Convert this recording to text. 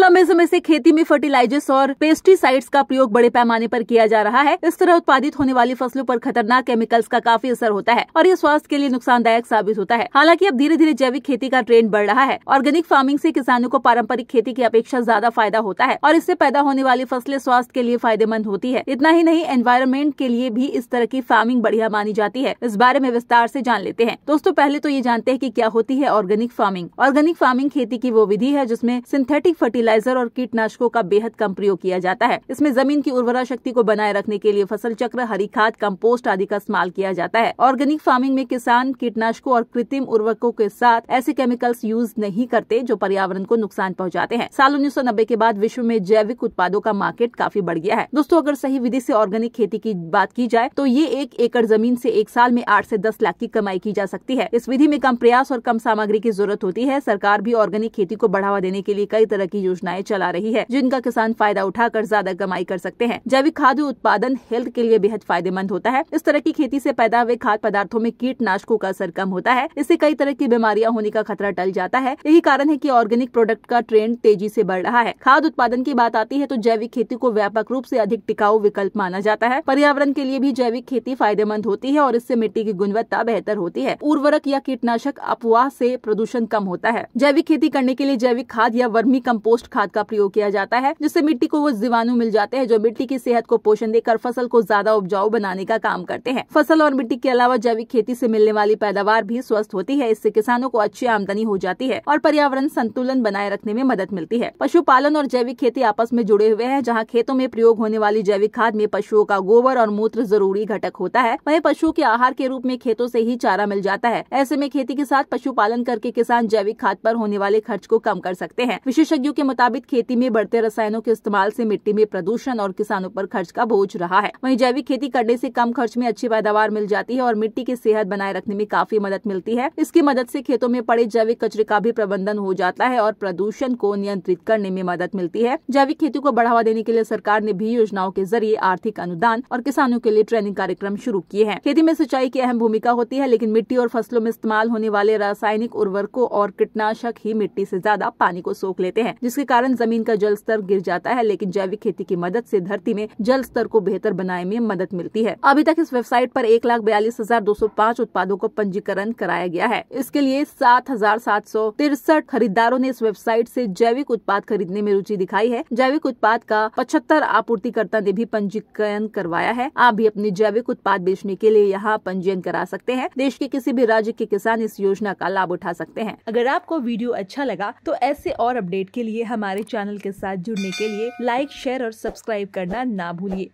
लंबे समय से खेती में फर्टिलाइजर्स और पेस्टिसाइड्स का प्रयोग बड़े पैमाने पर किया जा रहा है इस तरह उत्पादित होने वाली फसलों पर खतरनाक केमिकल्स का काफी असर होता है और ये स्वास्थ्य के लिए नुकसानदायक साबित होता है हालांकि अब धीरे धीरे जैविक खेती का ट्रेंड बढ़ रहा है ऑर्गेनिक फार्मिंग से किसानों को पारंपरिक खेती की अपेक्षा ज्यादा फायदा होता है और इससे पैदा होने वाली फसलें स्वास्थ्य के लिए फायदेमंद होती है इतना ही नहीं एनवायरमेंट के लिए भी इस तरह की फार्मिंग बढ़िया मानी जाती है इस बारे में विस्तार से जान लेते हैं दोस्तों पहले तो ये जानते हैं की क्या होती है ऑर्गेनिक फार्मिंग ऑर्गेनिक फार्मिंग खेती की वो विधि है जिसमें सिंथेटिक फर्टिलाइजर फर्टिलाइजर और कीटनाशकों का बेहद कम प्रयोग किया जाता है इसमें जमीन की उर्वरा शक्ति को बनाए रखने के लिए फसल चक्र हरी खाद कम्पोस्ट आदि का इस्तेमाल किया जाता है ऑर्गेनिक फार्मिंग में किसान कीटनाशकों और कृत्रिम उर्वरकों के साथ ऐसे केमिकल्स यूज नहीं करते जो पर्यावरण को नुकसान पहुँचाते हैं साल उन्नीस के बाद विश्व में जैविक उत्पादों का मार्केट काफी बढ़ गया है दोस्तों अगर सही विधि ऐसी ऑर्गेनिक खेती की बात की जाए तो ये एक एकड़ जमीन ऐसी एक साल में आठ ऐसी दस लाख की कमाई की जा सकती है इस विधि में कम प्रयास और कम सामग्री की जरूरत होती है सरकार भी ऑर्गेनिक खेती को बढ़ावा देने के लिए कई तरह की योजना योजनाएं चला रही है जिनका किसान फायदा उठाकर ज्यादा कमाई कर सकते हैं जैविक खाद्य उत्पादन हेल्थ के लिए बेहद फायदेमंद होता है इस तरह की खेती से पैदा हुए खाद्य पदार्थों में कीटनाशकों का असर कम होता है इससे कई तरह की बीमारियां होने का खतरा टल जाता है यही कारण है की ऑर्गेनिक प्रोडक्ट का ट्रेंड तेजी ऐसी बढ़ रहा है खाद उत्पादन की बात आती है तो जैविक खेती को व्यापक रूप ऐसी अधिक टिकाऊ विकल्प माना जाता है पर्यावरण के लिए भी जैविक खेती फायदेमंद होती है और इससे मिट्टी की गुणवत्ता बेहतर होती है उर्वरक या कीटनाशक अपवाह से प्रदूषण कम होता है जैविक खेती करने के लिए जैविक खाद या वर्मी कम्पोस्ट कंपोस्ट खाद का प्रयोग किया जाता है जिससे मिट्टी को वो जीवाणु मिल जाते हैं जो मिट्टी की सेहत को पोषण देकर फसल को ज्यादा उपजाऊ बनाने का काम करते हैं फसल और मिट्टी के अलावा जैविक खेती से मिलने वाली पैदावार भी स्वस्थ होती है इससे किसानों को अच्छी आमदनी हो जाती है और पर्यावरण संतुलन बनाए रखने में मदद मिलती है पशुपालन और जैविक खेती आपस में जुड़े हुए हैं जहाँ खेतों में प्रयोग होने वाली जैविक खाद में पशुओं का गोबर और मूत्र जरूरी घटक होता है वही पशुओं के आहार के रूप में खेतों से ही चारा मिल जाता है ऐसे में खेती के साथ पशुपालन करके किसान जैविक खाद पर होने वाले खर्च को कम कर सकते हैं विशेषज्ञों के मुताबिक खेती में बढ़ते रसायनों के इस्तेमाल से मिट्टी में प्रदूषण और किसानों पर खर्च का बोझ रहा है वहीं जैविक खेती करने से कम खर्च में अच्छी पैदावार मिल जाती है और मिट्टी की सेहत बनाए रखने में काफी मदद मिलती है इसकी मदद से खेतों में पड़े जैविक कचरे का भी प्रबंधन हो जाता है और प्रदूषण को नियंत्रित करने में मदद मिलती है जैविक खेती को बढ़ावा देने के लिए सरकार ने भी योजनाओं के जरिए आर्थिक अनुदान और किसानों के लिए ट्रेनिंग कार्यक्रम शुरू किए हैं खेती में सिंचाई की अहम भूमिका होती है लेकिन मिट्टी और फसलों में इस्तेमाल होने वाले रासायनिक उर्वरकों और कीटनाशक ही मिट्टी से ज्यादा पानी को सोख लेते हैं जिसके जिसके कारण जमीन का जल स्तर गिर जाता है लेकिन जैविक खेती की मदद से धरती में जल स्तर को बेहतर बनाए में मदद मिलती है अभी तक इस वेबसाइट पर एक लाख बयालीस हजार दो सौ पाँच उत्पादों को पंजीकरण कराया गया है इसके लिए सात हजार सात सौ तिरसठ खरीदारों ने इस वेबसाइट से जैविक उत्पाद खरीदने में रुचि दिखाई है जैविक उत्पाद का पचहत्तर आपूर्तिकर्ता ने भी पंजीकरण करवाया है आप भी अपने जैविक उत्पाद बेचने के लिए यहाँ पंजीयन करा सकते हैं देश के किसी भी राज्य के किसान इस योजना का लाभ उठा सकते हैं अगर आपको वीडियो अच्छा लगा तो ऐसे और अपडेट के लिए हमारे चैनल के साथ जुड़ने के लिए लाइक शेयर और सब्सक्राइब करना ना भूलिए